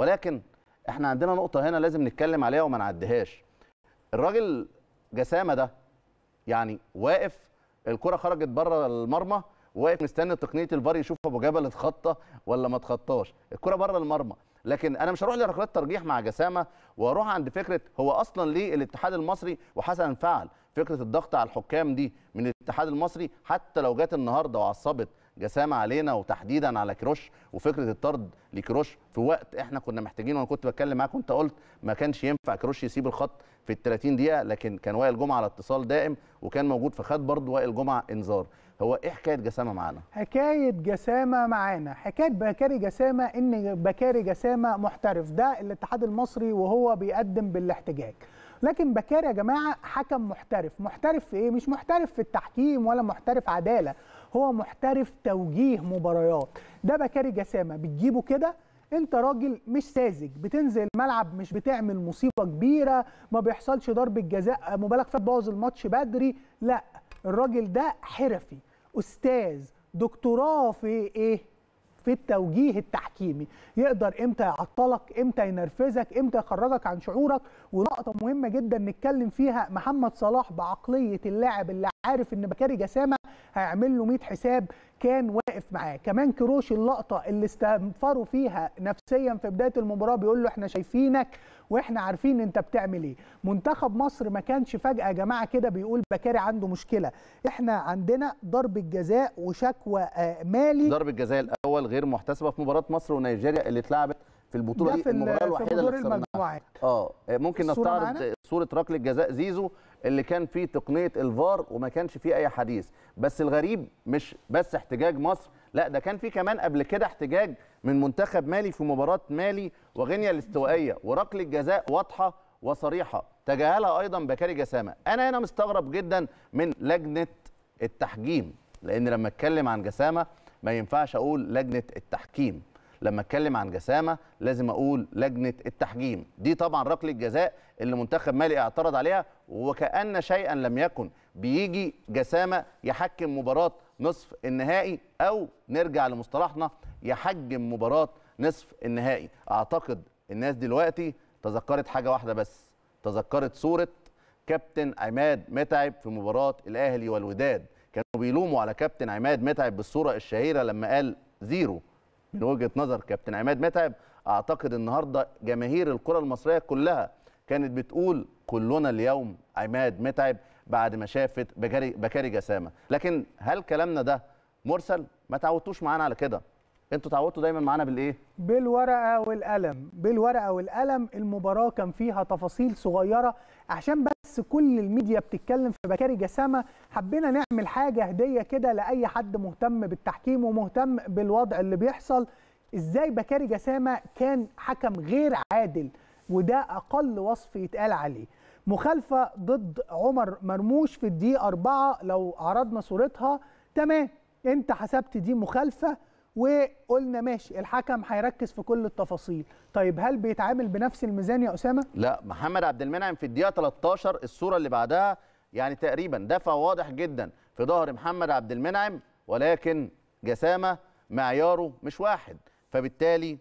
ولكن احنا عندنا نقطه هنا لازم نتكلم عليها وما نعديهاش الراجل جسامه ده يعني واقف الكره خرجت بره المرمى واقف مستني تقنيه الفار يشوف ابو جبل اتخطى ولا ما اتخطاش الكره بره المرمى لكن انا مش هروح لركلات ترجيح مع جسامه واروح عند فكره هو اصلا ليه الاتحاد المصري وحسن فعل فكره الضغط على الحكام دي من الاتحاد المصري حتى لو جت النهارده وعصبت جسامه علينا وتحديدا على كروش وفكره الطرد لكروش في وقت احنا كنا محتاجينه وانا كنت بتكلم معاك وانت قلت ما كانش ينفع كروش يسيب الخط في ال 30 دقيقه لكن كان وائل جمعه على اتصال دائم وكان موجود فخد برضه وائل جمعه انذار هو ايه حكايه جسامه معانا حكايه جسامه معانا حكايه بكاري جسامه ان بكاري جسامه محترف ده الاتحاد المصري وهو بيقدم بالاحتجاج لكن بكاري يا جماعه حكم محترف محترف في ايه مش محترف في التحكيم ولا محترف عداله هو محترف توجيه مباريات ده بكاري جسامه بتجيبه كده انت راجل مش ساذج بتنزل الملعب مش بتعمل مصيبه كبيره ما بيحصلش ضربه جزاء مبالغ فيها تبوظ الماتش بدري لا الراجل ده حرفي استاذ دكتوراه في ايه في التوجيه التحكيمي يقدر امتى يعطلك امتى ينرفزك امتى يخرجك عن شعورك ونقطه مهمه جدا نتكلم فيها محمد صلاح بعقليه اللاعب اللي عارف ان بكاري جسامه هيعمل له 100 حساب كان واقف معاه كمان كروش اللقطه اللي استنفروا فيها نفسيا في بدايه المباراه بيقول له احنا شايفينك واحنا عارفين انت بتعمل ايه منتخب مصر ما كانش فجاه يا جماعه كده بيقول بكاري عنده مشكله احنا عندنا ضربه جزاء وشكوى آه، مالي ضربه جزاء الاول غير محتسبه في مباراه مصر ونيجيريا اللي اتلعبت في البطوله دي المباراه الوحيده اللي خسرناها آه،, اه ممكن نستعرض صوره ركله جزاء زيزو اللي كان فيه تقنيه الفار وما كانش فيه اي حديث بس الغريب مش بس احتجاج مصر لا ده كان في كمان قبل كده احتجاج من منتخب مالي في مباراه مالي وغينيا الاستوائيه وركله جزاء واضحه وصريحه تجاهلها ايضا بكاري جسامه انا هنا مستغرب جدا من لجنه التحجيم لان لما اتكلم عن جسامه ما ينفعش اقول لجنه التحكيم لما اتكلم عن جسامه لازم اقول لجنه التحجيم دي طبعا ركله جزاء اللي منتخب مالي اعترض عليها وكان شيئا لم يكن بيجي جسامه يحكم مباراه نصف النهائي او نرجع لمصطلحنا يحجم مباراه نصف النهائي اعتقد الناس دلوقتي تذكرت حاجه واحده بس تذكرت صوره كابتن عماد متعب في مباراه الاهلي والوداد كانوا بيلوموا على كابتن عماد متعب بالصوره الشهيره لما قال زيرو من وجهه نظر كابتن عماد متعب اعتقد النهارده جماهير الكره المصريه كلها كانت بتقول كلنا اليوم عماد متعب بعد ما شافت بكاري جسامه لكن هل كلامنا ده مرسل ما تعودتوش معانا على كده انتوا تعودتوا دايما معانا بالايه بالورقه والقلم بالورقه والقلم المباراه كان فيها تفاصيل صغيره عشان بس كل الميديا بتتكلم في بكاري جسامه حبينا نعمل حاجه هديه كده لاي حد مهتم بالتحكيم ومهتم بالوضع اللي بيحصل ازاي بكاري جسامه كان حكم غير عادل وده اقل وصف يتقال عليه مخالفه ضد عمر مرموش في الدقيقه 4 لو عرضنا صورتها تمام انت حسبت دي مخالفه وقلنا ماشي الحكم هيركز في كل التفاصيل طيب هل بيتعامل بنفس الميزان يا اسامه لا محمد عبد المنعم في الدقيقه 13 الصوره اللي بعدها يعني تقريبا دفع واضح جدا في ظهر محمد عبد المنعم ولكن جسامه معياره مش واحد فبالتالي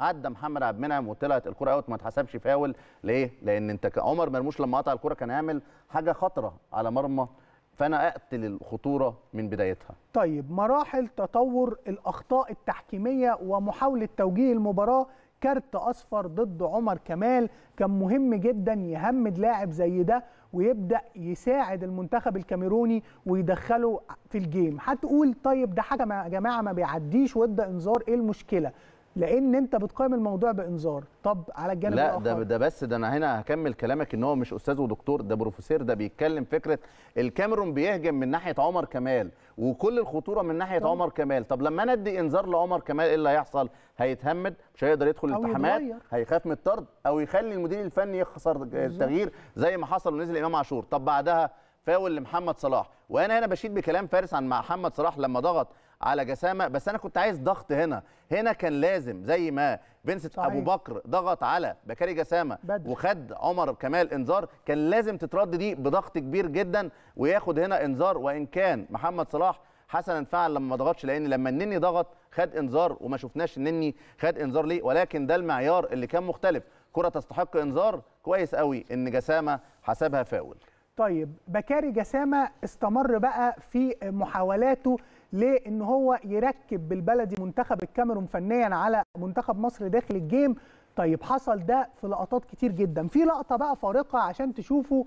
عدى محمد عبد المنعم وطلعت الكره اوت ما اتحسبش فاول ليه لان انت عمر مرموش لما قطع الكره كان عامل حاجه خطره على مرمى فانا اقتل الخطوره من بدايتها طيب مراحل تطور الاخطاء التحكيميه ومحاوله توجيه المباراه كارت اصفر ضد عمر كمال كان مهم جدا يهمد لاعب زي ده ويبدا يساعد المنتخب الكاميروني ويدخله في الجيم هتقول طيب ده حاجه يا جماعه ما بيعديش وادى انذار ايه المشكله لان انت بتقيم الموضوع بانذار طب على الجانب لا الآخر. ده ده بس ده انا هنا هكمل كلامك ان هو مش استاذ ودكتور ده بروفيسور ده بيتكلم فكره الكاميرون بيهجم من ناحيه عمر كمال وكل الخطوره من ناحيه طب. عمر كمال طب لما انا ادي انذار لعمر كمال ايه اللي هيحصل هيتهمد مش هيقدر يدخل الالتحامات هيخاف من الطرد او يخلي المدير الفني يخسر التغيير زي ما حصل ونزل امام عاشور طب بعدها فاول لمحمد صلاح وانا هنا بشيد بكلام فارس عن محمد صلاح لما ضغط على جسامه بس انا كنت عايز ضغط هنا هنا كان لازم زي ما فينسنت ابو بكر ضغط على بكاري جسامه بدل. وخد عمر كمال انذار كان لازم تترد دي بضغط كبير جدا وياخد هنا انذار وان كان محمد صلاح حسنا فعل لما ما ضغطش لان لما النني ضغط خد انذار وما شفناش النني خد انذار ليه ولكن ده المعيار اللي كان مختلف كره تستحق انذار كويس قوي ان جسامه حسبها فاول طيب بكاري جسامه استمر بقى في محاولاته ليه ان هو يركب بالبلدي منتخب الكاميرون فنيا على منتخب مصر داخل الجيم طيب حصل ده في لقطات كتير جدا في لقطه بقى فارقه عشان تشوفوا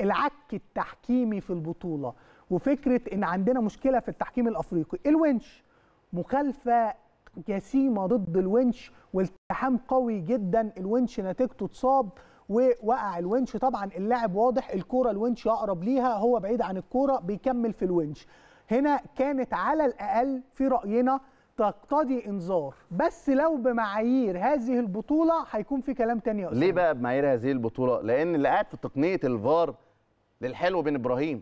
العك التحكيمي في البطوله وفكره ان عندنا مشكله في التحكيم الافريقي الونش مخالفه جسيمه ضد الونش والتحام قوي جدا الونش نتيجته اتصاب ووقع الونش طبعا اللاعب واضح الكوره الونش اقرب ليها هو بعيد عن الكوره بيكمل في الونش هنا كانت على الاقل في راينا تقتضي انذار بس لو بمعايير هذه البطوله هيكون في كلام تاني يا ليه بقى بمعايير هذه البطوله لان اللي قاعد في تقنيه الفار للحلو بن ابراهيم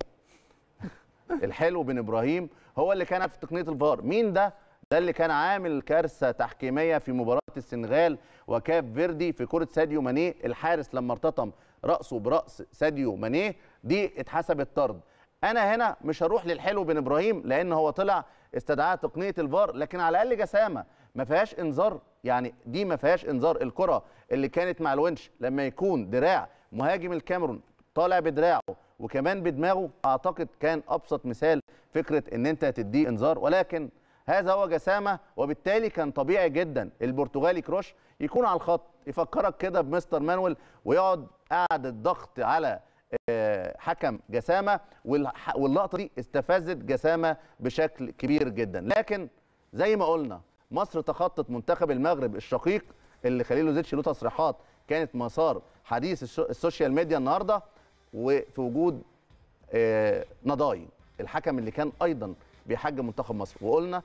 الحلو بن ابراهيم هو اللي كان في تقنيه الفار مين ده ده اللي كان عامل كارثه تحكيميه في مباراه السنغال وكاب فيردي في كره ساديو مانيه الحارس لما ارتطم راسه براس ساديو مانيه دي اتحسبت طرد انا هنا مش هروح للحلو بين ابراهيم لان هو طلع استدعاها تقنيه الفار لكن على الاقل جسامه ما فيهاش انذار يعني دي ما فيهاش انذار الكره اللي كانت مع الونش لما يكون دراع مهاجم الكاميرون طالع بدراعه وكمان بدماغه اعتقد كان ابسط مثال فكره ان انت تديه انذار ولكن هذا هو جسامه وبالتالي كان طبيعي جدا البرتغالي كروش يكون على الخط يفكرك كده بمستر مانويل ويقعد قعده ضغط على حكم جسامه واللقطه دي استفزت جسامه بشكل كبير جدا لكن زي ما قلنا مصر تخطت منتخب المغرب الشقيق اللي خليل زيتش له تصريحات كانت مسار حديث السوشيال ميديا النهارده وفي وجود آه، نضاي الحكم اللي كان ايضا بيحج منتخب مصر وقلنا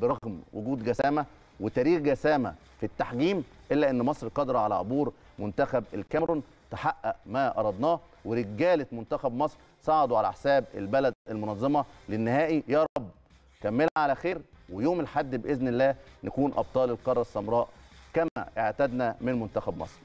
برغم وجود جسامه وتاريخ جسامه في التحجيم الا ان مصر قادره على عبور منتخب الكاميرون تحقق ما أردناه ورجالة منتخب مصر صعدوا على حساب البلد المنظمة للنهائي يا رب كملها على خير ويوم الحد بإذن الله نكون أبطال القارة السمراء كما اعتدنا من منتخب مصر